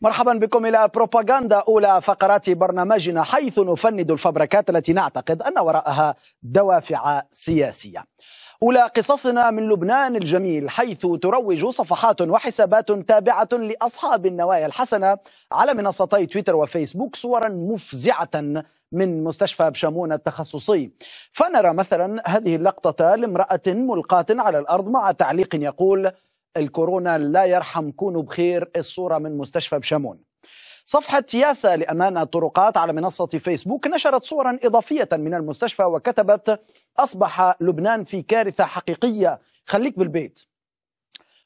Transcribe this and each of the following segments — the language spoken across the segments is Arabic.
مرحبا بكم إلى بروباغندا أولى فقرات برنامجنا حيث نفند الفبركات التي نعتقد أن وراءها دوافع سياسية أولى قصصنا من لبنان الجميل حيث تروج صفحات وحسابات تابعة لأصحاب النوايا الحسنة على منصتي تويتر وفيسبوك صورا مفزعة من مستشفى بشامون التخصصي فنرى مثلا هذه اللقطة لامرأة ملقاة على الأرض مع تعليق يقول الكورونا لا يرحم كونوا بخير الصورة من مستشفى بشمون صفحة ياسا لأمانة الطرقات على منصة فيسبوك نشرت صورا إضافية من المستشفى وكتبت أصبح لبنان في كارثة حقيقية خليك بالبيت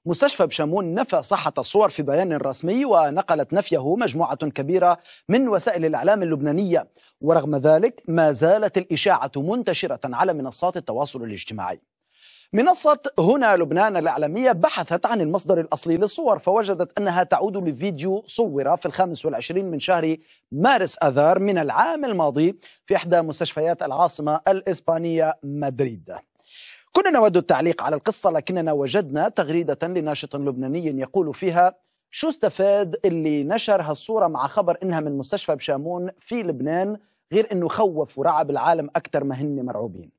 مستشفى بشامون نفى صحة الصور في بيان رسمي ونقلت نفيه مجموعة كبيرة من وسائل الإعلام اللبنانية ورغم ذلك ما زالت الإشاعة منتشرة على منصات التواصل الاجتماعي منصة هنا لبنان الإعلامية بحثت عن المصدر الأصلي للصور فوجدت أنها تعود لفيديو صور في الخامس والعشرين من شهر مارس أذار من العام الماضي في إحدى مستشفيات العاصمة الإسبانية مدريد كنا نود التعليق على القصة لكننا وجدنا تغريدة لناشط لبناني يقول فيها شو استفاد اللي نشر هالصورة مع خبر إنها من مستشفى بشامون في لبنان غير إنه خوف ورعب العالم أكثر ما هن مرعوبين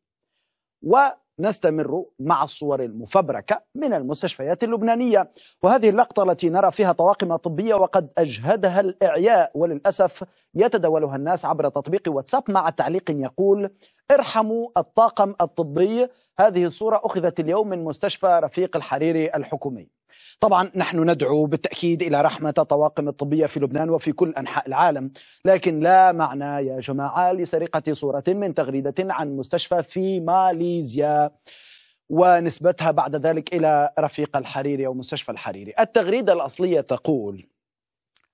و نستمر مع الصور المفبركة من المستشفيات اللبنانية وهذه اللقطة التي نرى فيها طواقم طبية وقد أجهدها الإعياء وللأسف يتداولها الناس عبر تطبيق واتساب مع تعليق يقول ارحموا الطاقم الطبي هذه الصورة أخذت اليوم من مستشفى رفيق الحريري الحكومي طبعا نحن ندعو بالتأكيد إلى رحمة الطواقم الطبية في لبنان وفي كل أنحاء العالم لكن لا معنى يا جماعة لسرقة صورة من تغريدة عن مستشفى في ماليزيا ونسبتها بعد ذلك إلى رفيق الحريري أو مستشفى الحريري التغريدة الأصلية تقول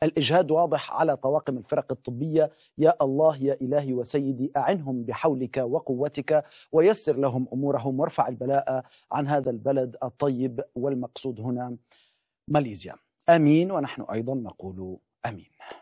الإجهاد واضح على طواقم الفرق الطبية يا الله يا إلهي وسيدي أعنهم بحولك وقوتك ويسر لهم أمورهم وارفع البلاء عن هذا البلد الطيب والمقصود هنا ماليزيا آمين ونحن أيضا نقول آمين